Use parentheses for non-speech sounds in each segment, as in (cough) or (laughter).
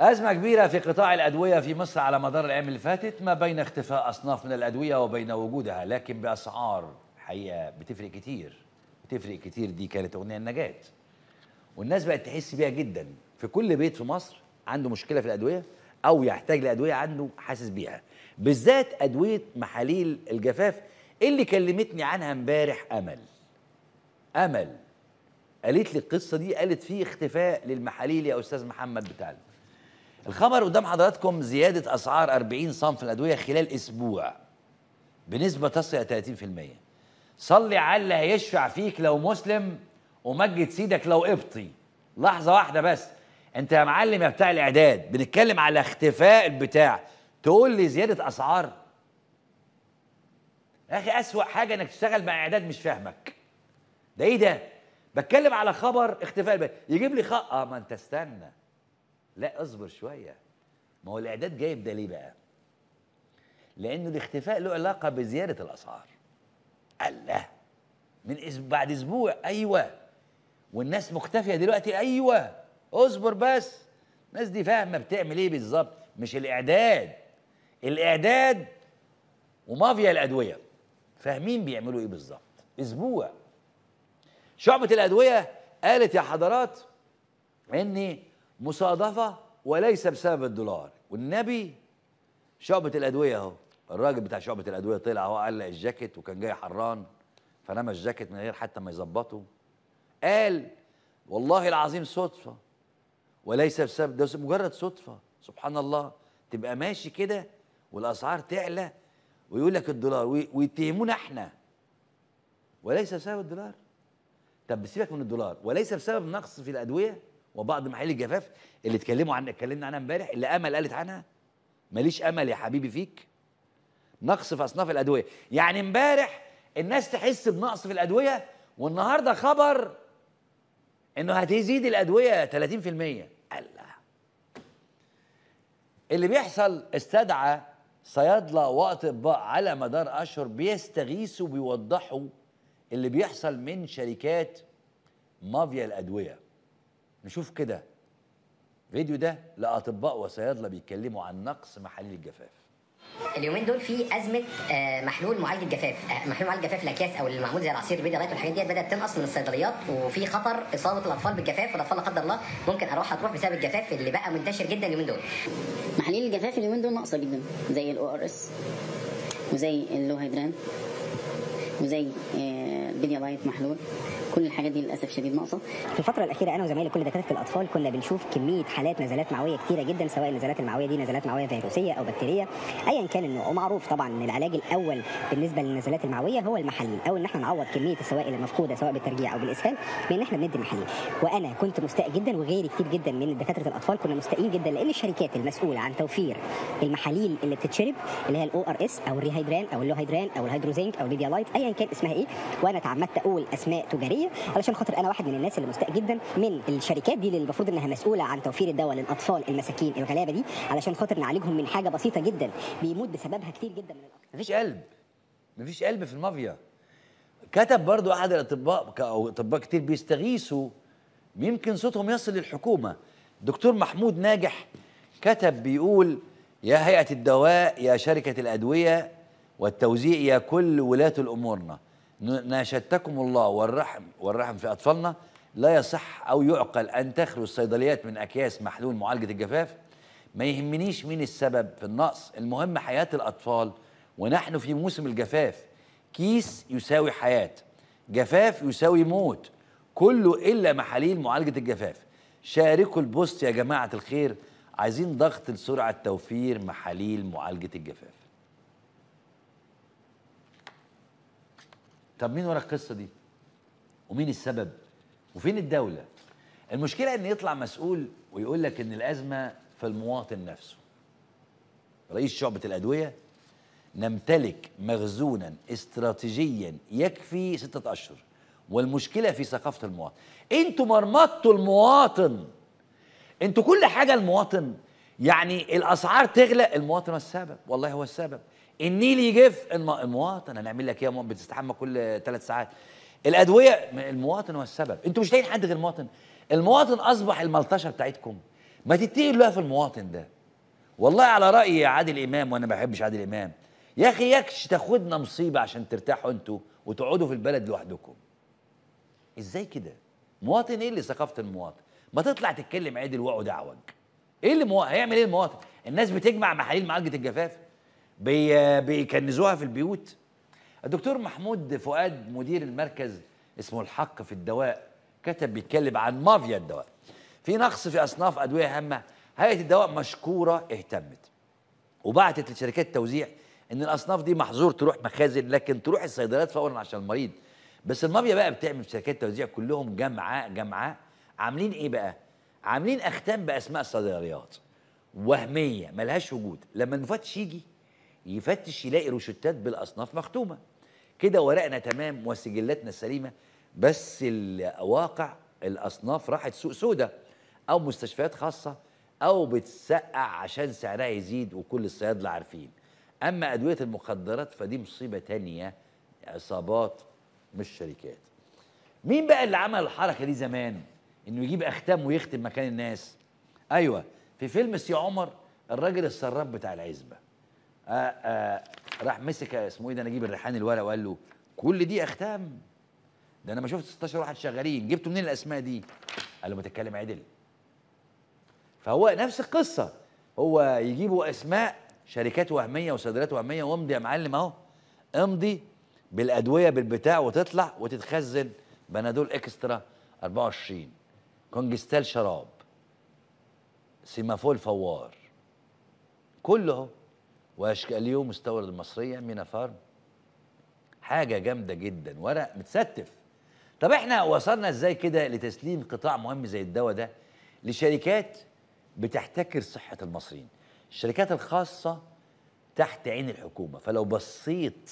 أزمة كبيرة في قطاع الأدوية في مصر على مدار الأيام اللي فاتت ما بين اختفاء أصناف من الأدوية وبين وجودها لكن بأسعار حقيقة بتفرق كتير بتفرق كتير دي كانت أغنية النجاة والناس بقت تحس بيها جدا في كل بيت في مصر عنده مشكلة في الأدوية أو يحتاج لأدوية عنده حاسس بيها بالذات أدوية محاليل الجفاف اللي كلمتني عنها امبارح أمل أمل قالت لي القصة دي قالت فيه اختفاء للمحاليل يا أستاذ محمد بتاعنا الخبر قدام حضراتكم زيادة أسعار 40 صنف الأدوية خلال أسبوع بنسبة تصل إلى 30% صلي على اللي هيشفع فيك لو مسلم ومجد سيدك لو قبطي لحظة واحدة بس أنت يا معلم يا بتاع الإعداد بنتكلم على اختفاء البتاع تقول لي زيادة أسعار يا أخي أسوأ حاجة إنك تشتغل مع إعداد مش فاهمك ده إيه ده؟ بتكلم على خبر اختفاء البتاع يجيب لي خ... آه ما أنت استنى لا اصبر شويه ما هو الاعداد جايب ده ليه بقى لانه الاختفاء له علاقه بزياده الاسعار الله من اسب... بعد اسبوع ايوه والناس مختفيه دلوقتي ايوه اصبر بس الناس دي فاهمه بتعمل ايه بالظبط مش الاعداد الاعداد ومافيا الادويه فاهمين بيعملوا ايه بالظبط اسبوع شعبه الادويه قالت يا حضرات ان مصادفه وليس بسبب الدولار والنبي شعبة الأدوية أهو الراجل بتاع شعبة الأدوية طلع هو علق الجاكيت وكان جاي حران فنمى الجاكيت من غير حتى ما يظبطه قال والله العظيم صدفة وليس بسبب ده مجرد صدفة سبحان الله تبقى ماشي كده والأسعار تعلى ويقول لك الدولار ويتهمونا احنا وليس بسبب الدولار طب سيبك من الدولار وليس بسبب نقص في الأدوية وبعض محل الجفاف اللي اتكلموا عن اتكلمنا عنها امبارح اللي امل قالت عنها ماليش امل يا حبيبي فيك نقص في اصناف الادويه يعني امبارح الناس تحس بنقص في الادويه والنهارده خبر انه هتزيد الادويه 30% الله اللي بيحصل استدعى صيادله واطباء على مدار اشهر بيستغيثوا بيوضحوا اللي بيحصل من شركات مافيا الادويه نشوف كده فيديو ده لاطباء وصيادله بيتكلموا عن نقص محاليل الجفاف اليومين دول في ازمه آه، محلول معالج الجفاف آه، محلول معالج الجفاف الاكياس او اللي معمول زي العصير البيضاء والحاجات ديت بدات تنقص من الصيدليات وفي خطر اصابه الاطفال بالجفاف والاطفال لا قدر الله ممكن اروح تروح بسبب الجفاف اللي بقى منتشر جدا اليومين دول محاليل الجفاف اليومين دول ناقصه جدا زي الاو ار اس وزي اللوهيدران وزي البنيا آه، لايت محلول كل الحاجات دي للاسف شديد ناقصه في الفتره الاخيره انا وزمايلي كل دكاتره الاطفال كنا بنشوف كميه حالات نزلات معويه كتيره جدا سواء النزلات المعويه دي نزلات معويه فيروسيه او بكتيريه ايا كان النوع ومعروف طبعا ان العلاج الاول بالنسبه للنزلات المعويه هو المحاليل او ان احنا نعوض كميه السوائل المفقوده سواء بالترجيع او بالاسهال بان احنا بندي محلول وانا كنت مستاء جدا وغيري كتير جدا من دكاتره الاطفال كنا مستائين جدا لان الشركات المسؤوله عن توفير المحاليل اللي بتتشرب اللي هي الاو ار اس او الريهيدران او اللوهيدران او الهيدروزينك او لايت ايا كان اسمها ايه وانا تعمدت اقول اسماء تجاريه الصحيه علشان خاطر انا واحد من الناس اللي مستاء جدا من الشركات دي اللي المفروض انها مسؤوله عن توفير الدواء للاطفال المساكين الغلابه دي علشان خاطر نعالجهم من حاجه بسيطه جدا بيموت بسببها كتير جدا من الاطفال مفيش قلب مفيش قلب في المافيا كتب برضو احد الاطباء او اطباء كتير بيستغيثوا يمكن صوتهم يصل للحكومه دكتور محمود ناجح كتب بيقول يا هيئه الدواء يا شركه الادويه والتوزيع يا كل ولاه الامورنا ناشدتكم الله والرحم والرحم في أطفالنا لا يصح أو يعقل أن تخلو الصيدليات من أكياس محلول معالجة الجفاف ما يهمنيش مين السبب في النقص المهم حياة الأطفال ونحن في موسم الجفاف كيس يساوي حياة جفاف يساوي موت كله إلا محاليل معالجة الجفاف شاركوا البوست يا جماعة الخير عايزين ضغط لسرعة توفير محاليل معالجة الجفاف طب مين ورا القصه دي ومين السبب وفين الدوله المشكله ان يطلع مسؤول ويقول لك ان الازمه في المواطن نفسه رئيس شعبه الادويه نمتلك مخزونا استراتيجيا يكفي ستة أشهر والمشكلة في ثقافة المواطن انتوا مرمطتوا المواطن انتوا كل حاجة المواطن يعني الأسعار تغلى المواطن هو السبب والله هو السبب النيل يجف المواطن هنعمل لك ايه يا بتستحمى كل ثلاث ساعات الادويه المواطن هو السبب انتوا مش لاقيين حد غير المواطن المواطن اصبح الملطشه بتاعتكم ما تتقلوا في المواطن ده والله على راي عادل امام وانا ما بحبش عادل امام يا اخي يكش تاخدنا مصيبه عشان ترتاحوا انتوا وتقعدوا في البلد لوحدكم ازاي كده مواطن ايه اللي ثقافه المواطن ما تطلع تتكلم عدل واقعد اعوج ايه اللي مو... هيعمل ايه المواطن الناس بتجمع محاليل معالجه الجفاف بي بيكنزوها في البيوت الدكتور محمود فؤاد مدير المركز اسمه الحق في الدواء كتب بيتكلم عن مافيا الدواء في نقص في اصناف ادويه هامه هيئه الدواء مشكوره اهتمت وبعتت لشركات التوزيع ان الاصناف دي محظور تروح مخازن لكن تروح الصيدليات فورا عشان المريض بس المافيا بقى بتعمل في شركات التوزيع كلهم جمعاء جمعاء عاملين ايه بقى عاملين اختام باسماء الصيدليات وهميه ملهاش وجود لما المفتش يجي يفتش يلاقي روشتات بالاصناف مختومه كده ورقنا تمام وسجلاتنا سليمه بس الواقع الاصناف راحت سوق سودا او مستشفيات خاصه او بتسقع عشان سعرها يزيد وكل الصيادله عارفين اما ادويه المخدرات فدي مصيبه تانية عصابات مش شركات مين بقى اللي عمل الحركه دي زمان انه يجيب اختام ويختم مكان الناس ايوه في فيلم سي عمر الراجل السراب بتاع العزبه آآ آه، آه، راح مسك اسمه ايه ده نجيب الريحاني الورق وقال له كل دي اختام ده انا ما شفت 16 واحد شغالين جبتوا منين الاسماء دي قال له تتكلم عدل فهو نفس القصه هو يجيبوا اسماء شركات وهميه وصيدليات وهميه وامضي يا معلم اهو امضي بالادويه بالبتاع وتطلع وتتخزن بنادول اكسترا 24 كونجستال شراب سيمافول فوار كله واشكاليه مستورد المصريه مينا فارم حاجه جامده جدا ورق متستف طب احنا وصلنا ازاي كده لتسليم قطاع مهم زي الدواء ده لشركات بتحتكر صحه المصريين الشركات الخاصه تحت عين الحكومه فلو بصيت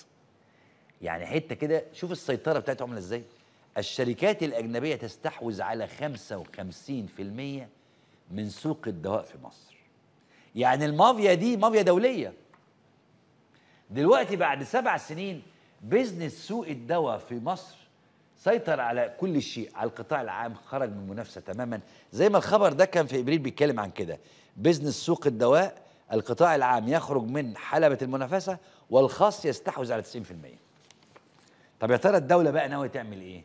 يعني حته كده شوف السيطره بتاعتهم عامله ازاي الشركات الاجنبيه تستحوذ على 55% من سوق الدواء في مصر يعني المافيا دي مافيا دوليه دلوقتي بعد سبع سنين بيزنس سوق الدواء في مصر سيطر على كل شيء على القطاع العام خرج من المنافسه تماما زي ما الخبر ده كان في ابريل بيتكلم عن كده بيزنس سوق الدواء القطاع العام يخرج من حلبه المنافسه والخاص يستحوذ على 90% طب يا ترى الدوله بقى ناويه تعمل ايه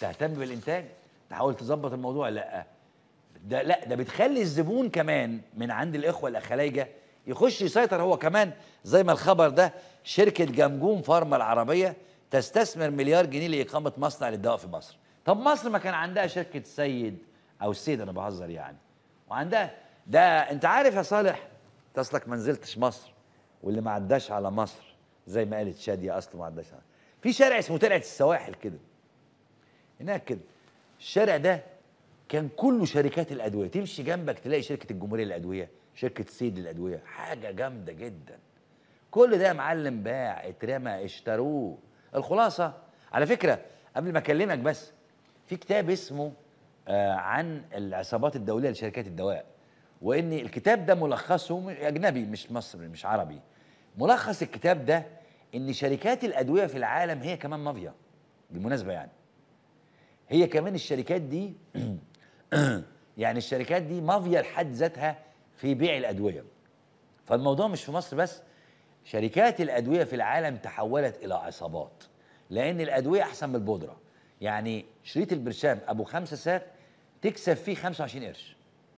تهتم بالانتاج تحاول تظبط الموضوع لا ده لا ده بتخلي الزبون كمان من عند الاخوه الاخلايجه يخش يسيطر هو كمان زي ما الخبر ده شركة جمجوم فارما العربية تستثمر مليار جنيه لإقامة مصنع للدواء في مصر طب مصر ما كان عندها شركة سيد أو السيد أنا بهزر يعني وعندها ده أنت عارف يا صالح تصلك ما نزلتش مصر واللي ما عداش على مصر زي ما قالت شادية أصله ما عداش على في شارع اسمه طلعت السواحل كده هناك كده الشارع ده كان كله شركات الأدوية تمشي جنبك تلاقي شركة الجمهورية للأدوية شركه سيد للادويه حاجه جامده جدا كل ده يا معلم باع اترمى اشتروه الخلاصه على فكره قبل ما اكلمك بس في كتاب اسمه آه عن العصابات الدوليه لشركات الدواء وان الكتاب ده ملخصه اجنبي مش مصري مش عربي ملخص الكتاب ده ان شركات الادويه في العالم هي كمان مافيا بالمناسبه يعني هي كمان الشركات دي (clears throat) يعني الشركات دي مافيا لحد ذاتها في بيع الادويه فالموضوع مش في مصر بس شركات الادويه في العالم تحولت الى عصابات لان الادويه احسن من البودره يعني شريط البرشام ابو خمسة سات تكسب فيه 25 قرش